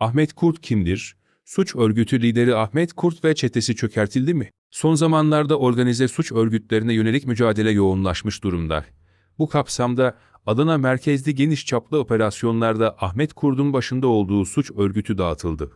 Ahmet Kurt kimdir? Suç örgütü lideri Ahmet Kurt ve çetesi çökertildi mi? Son zamanlarda organize suç örgütlerine yönelik mücadele yoğunlaşmış durumda. Bu kapsamda Adana merkezli geniş çaplı operasyonlarda Ahmet Kurt'un başında olduğu suç örgütü dağıtıldı.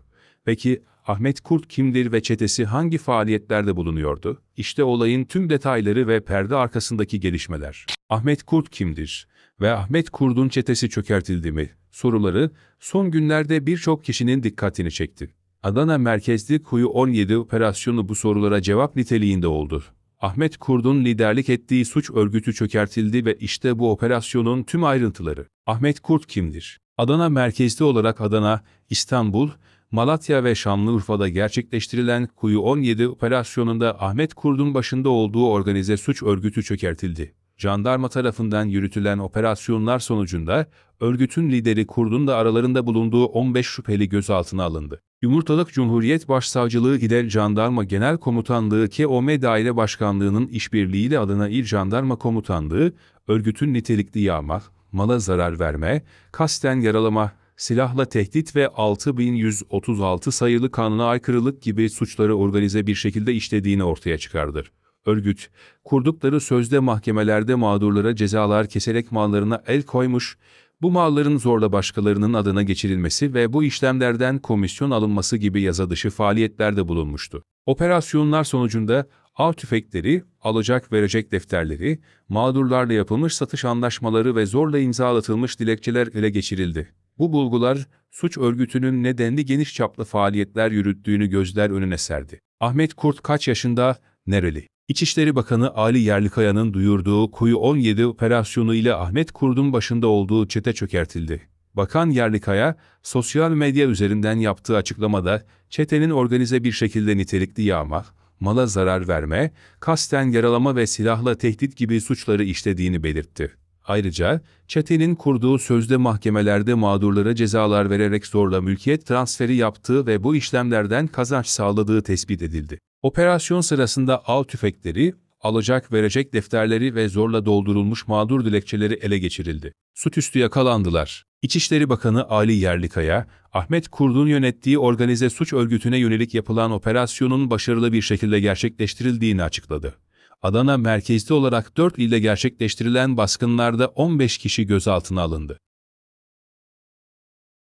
Peki Ahmet Kurt kimdir ve çetesi hangi faaliyetlerde bulunuyordu? İşte olayın tüm detayları ve perde arkasındaki gelişmeler. Ahmet Kurt kimdir ve Ahmet Kurt'un çetesi çökertildi mi? soruları son günlerde birçok kişinin dikkatini çekti. Adana merkezli Kuyu 17 operasyonu bu sorulara cevap niteliğinde oldu. Ahmet Kurd'un liderlik ettiği suç örgütü çökertildi ve işte bu operasyonun tüm ayrıntıları. Ahmet Kurt kimdir? Adana merkezli olarak Adana, İstanbul, Malatya ve Şanlıurfa'da gerçekleştirilen Kuyu 17 operasyonunda Ahmet Kurd'un başında olduğu organize suç örgütü çökertildi jandarma tarafından yürütülen operasyonlar sonucunda örgütün lideri Kurd'un da aralarında bulunduğu 15 şüpheli gözaltına alındı. Yumurtalık Cumhuriyet Başsavcılığı İdel Jandarma Genel Komutanlığı KOM Daire Başkanlığı'nın işbirliğiyle adına İl Jandarma Komutanlığı, örgütün nitelikli yağma, mala zarar verme, kasten yaralama, silahla tehdit ve 6136 sayılı kanuna aykırılık gibi suçları organize bir şekilde işlediğini ortaya çıkardı. Örgüt, kurdukları sözde mahkemelerde mağdurlara cezalar keserek mallarına el koymuş, bu malların zorla başkalarının adına geçirilmesi ve bu işlemlerden komisyon alınması gibi yaza dışı faaliyetlerde bulunmuştu. Operasyonlar sonucunda av tüfekleri, alacak verecek defterleri, mağdurlarla yapılmış satış anlaşmaları ve zorla imzalatılmış dilekçeler ele geçirildi. Bu bulgular, suç örgütünün nedenli geniş çaplı faaliyetler yürüttüğünü gözler önüne serdi. Ahmet Kurt kaç yaşında, nereli? İçişleri Bakanı Ali Yerlikaya'nın duyurduğu Kuyu 17 operasyonu ile Ahmet Kurdun başında olduğu çete çökertildi. Bakan Yerlikaya, sosyal medya üzerinden yaptığı açıklamada çetenin organize bir şekilde nitelikli yağma, mala zarar verme, kasten yaralama ve silahla tehdit gibi suçları işlediğini belirtti. Ayrıca, Çetin'in kurduğu sözde mahkemelerde mağdurlara cezalar vererek zorla mülkiyet transferi yaptığı ve bu işlemlerden kazanç sağladığı tespit edildi. Operasyon sırasında av tüfekleri, alacak verecek defterleri ve zorla doldurulmuş mağdur dilekçeleri ele geçirildi. Suçüstü yakalandılar. İçişleri Bakanı Ali Yerlikaya, Ahmet Kurdun yönettiği organize suç örgütüne yönelik yapılan operasyonun başarılı bir şekilde gerçekleştirildiğini açıkladı. Adana merkezli olarak 4 ilde gerçekleştirilen baskınlarda 15 kişi gözaltına alındı.